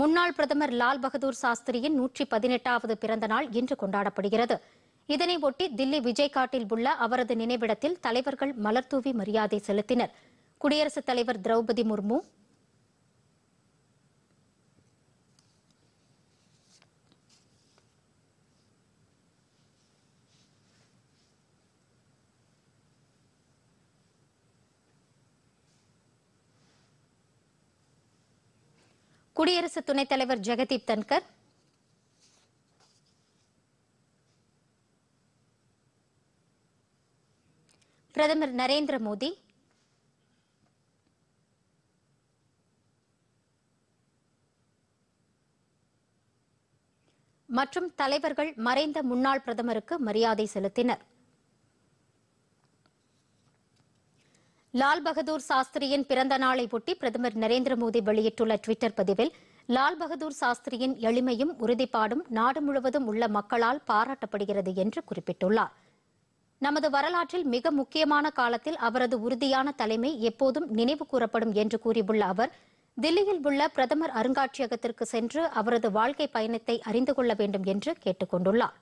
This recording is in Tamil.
முன்னாள் பிரதமர் லால் பகதூர் சாஸ்திரியின் நூற்றி பதினெட்டாவது பிறந்த நாள் இன்று கொண்டாடப்படுகிறது இதனை ஒட்டி தில்லி விஜய் காட்டில் உள்ள அவரது நினைவிடத்தில் தலைவர்கள் மலர்தூவி மரியாதை செலுத்தினர் குடியரசுத் தலைவர் திரௌபதி முர்மு குடியரசு துணைத் தலைவர் ஜெகதீப் தன்கர் பிரதமர் நரேந்திர மோடி மற்றும் தலைவர்கள் மறைந்த முன்னாள் பிரதமருக்கு மரியாதை செலுத்தினர் லால் பகதூர் சாஸ்திரியின் பிறந்த நாளை ஒட்டி பிரதமர் நரேந்திர மோடி வெளியிட்டுள்ள டுவிட்டர் பதிவில் லால் பகதூர் சாஸ்திரியின் எளிமையும் உறுதிப்பாடும் நாடு முழுவதும் உள்ள மக்களால் பாராட்டப்படுகிறது என்று குறிப்பிட்டுள்ளார் நமது வரலாற்றில் மிக முக்கியமான காலத்தில் அவரது உறுதியான தலைமை எப்போதும் நினைவு கூறப்படும் என்று கூறியுள்ள அவர் தில்லியில் உள்ள பிரதமர் அருங்காட்சியகத்திற்கு சென்று அவரது வாழ்க்கை பயணத்தை அறிந்து கொள்ள வேண்டும் என்று கேட்டுக் கொண்டுள்ளார்